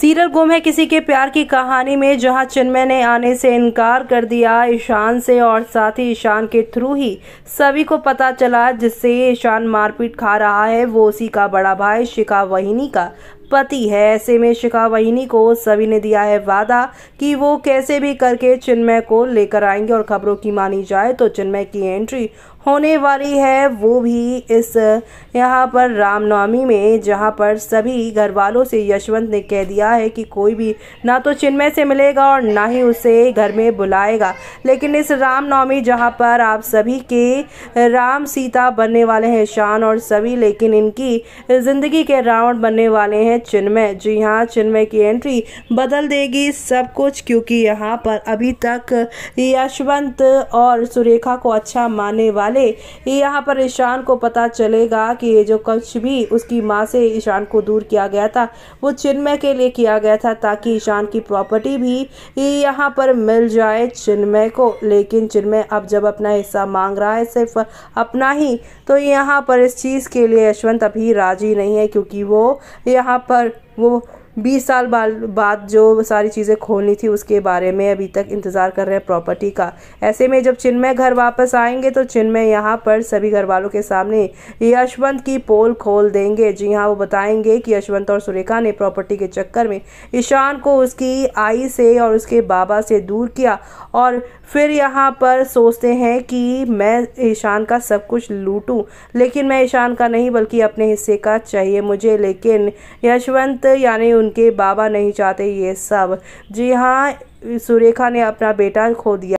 serial गुम है किसी के प्यार की कहानी में जहां चिन्मय ने आने से इनकार कर दिया ईशान से और साथ ही ईशान के थ्रू ही सभी को पता चला जिससे ईशान मारपीट खा रहा है वो उसी का बड़ा भाई शिखा वहिनी का पति है ऐसे में शिखा वहिनी को सभी ने दिया है वादा कि वो कैसे भी करके चिन्मय को लेकर आएंगे और खबरों की मानी जाए तो चिन्मय की एंट्री होने वाली है वो भी इस यहाँ पर रामनवमी में जहाँ पर सभी घर वालों से यशवंत ने कह दिया है कि कोई भी ना तो चिन्मय से मिलेगा और ना ही उसे घर में बुलाएगा लेकिन इस रामनवमी जहाँ पर आप सभी के राम सीता बनने वाले हैं शान और सभी लेकिन इनकी ज़िंदगी के रावण बनने वाले हैं हैं चिन्मय जी हाँ चिन्मय की एंट्री बदल देगी सब कुछ क्योंकि यहाँ पर अभी तक यशवंत और सुरेखा को अच्छा मानने वाले यहाँ पर ईशान को पता चलेगा कि ये जो कुछ भी उसकी माँ से ईशान को दूर किया गया था वो चिन्मय के लिए किया गया था ताकि ईशान की प्रॉपर्टी भी यहाँ पर मिल जाए चिन्मय को लेकिन चिन्मय अब जब अपना हिस्सा मांग रहा है सिर्फ अपना ही तो यहाँ पर इस चीज़ के लिए यशवंत अभी राजी नहीं है क्योंकि वो यहाँ पर वो बीस साल बाद जो सारी चीज़ें खोलनी थी उसके बारे में अभी तक इंतज़ार कर रहे हैं प्रॉपर्टी का ऐसे में जब चिन्मय घर वापस आएंगे तो चिन्मय यहाँ पर सभी घर वालों के सामने यशवंत की पोल खोल देंगे जी हाँ वो बताएंगे कि यशवंत और सुरेखा ने प्रॉपर्टी के चक्कर में ईशान को उसकी आई से और उसके बाबा से दूर किया और फिर यहाँ पर सोचते हैं कि मैं ईशान का सब कुछ लूटूं लेकिन मैं ईशान का नहीं बल्कि अपने हिस्से का चाहिए मुझे लेकिन यशवंत यानी उनके बाबा नहीं चाहते ये सब जी हाँ सुरेखा ने अपना बेटा खो दिया